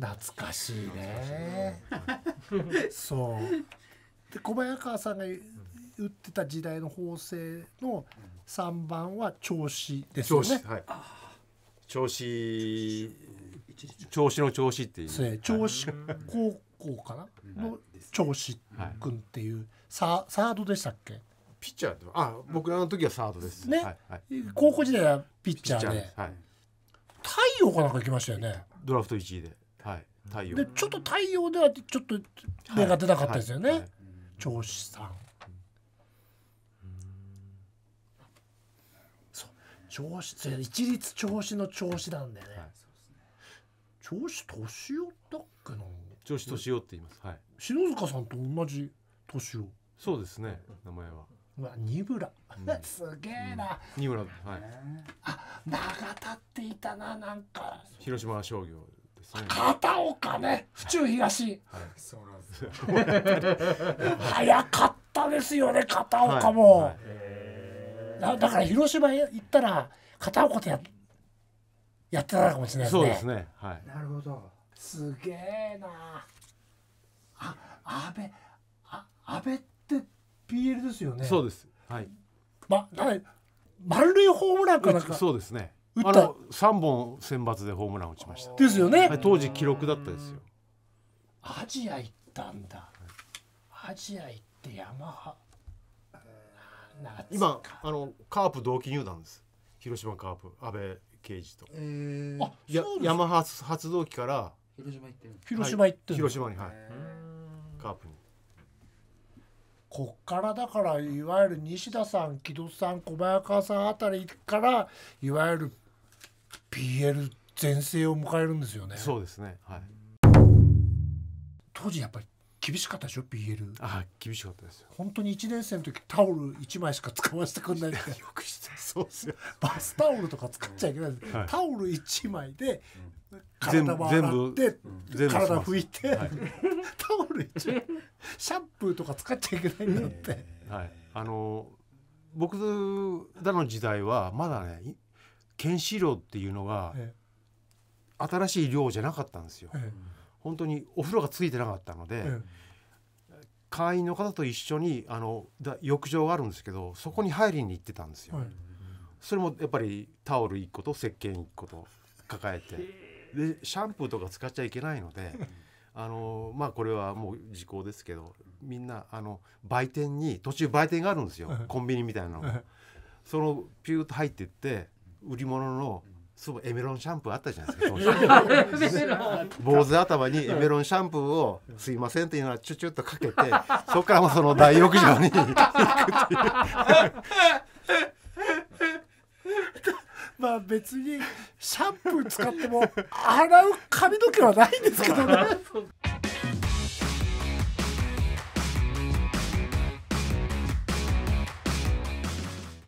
懐かしいねそうで小早川さんが打ってた時代の法政の3番は調子ですよね、はい調子調子の調子っていう、ね、調子高校かな、の調子君っていう、ササードでしたっけピッチャーあ僕あの時はサードですね、はいはい、高校時代はピッチャーで、はい、太陽かなんか行きましたよねドラフト1位ではい、太陽でちょっと太陽ではちょっと目が出なかったですよね、はいはい、調子さん。調子一律調子の調子なんだよね。はい、ね調子年寄だっけな。調子年寄って言います。はい。篠塚さんと同じ年を。そうですね。名前は。うわ、ニブラ。うん、すげえな。うん、ニブラ。はい。あ、長田っていたな、なんか。広島商業。片岡ね府中東、早かったですよね片岡も、はいだから広島へ行ったら片岡とややってたかもしれないですねそうですね、はい、なるほどすげえなあ安倍あ安倍って PL ですよねそうですはいま、な満塁ホームランかなんかそうですね打った3本選抜でホームラン打ちましたですよね、当時記録だったですよアジア行ったんだ、アジア行ってヤマハ今あのカープ同期入団です広島カープ安倍刑事と、えー、あヤマハ発動機から広島行ってる広島行って広島にはいカープにこっからだからいわゆる西田さん木戸さん小早川さんあたりからいわゆる PL 全盛を迎えるんですよねそうですねはい当時やっぱり厳しかったでしょ PL あ厳しかったですよ本当に1年生の時タオル1枚しか使わせてくれないよくしてそうですよバスタオルとか使っちゃいけない、うんはい、タオル1枚で体を洗って体拭いて、はい、タオル1枚シャンプーとか使っちゃいけないんだって、はい、あの僕らの時代はまだね原子炉っていうのが新しい寮じゃなかったんですよ。本当にお風呂がついてなかったので、会員の方と一緒にあの浴場があるんですけどそこに入りに行ってたんですよ。それもやっぱりタオル1個と石鹸1個と抱えてでシャンプーとか使っちゃいけないので。あのまあこれはもう時効ですけどみんなあの売店に途中売店があるんですよコンビニみたいなのが。そのピューッと入っていって売り物のそうエメロンシャンプーあったじゃないですか 坊主頭にエメロンシャンプーを「すいません」っていうのはチュチュッとかけて そこからもその大浴場に 行くっていう。まあ別にシャンプー使っても洗う髪の毛はないんですけどね。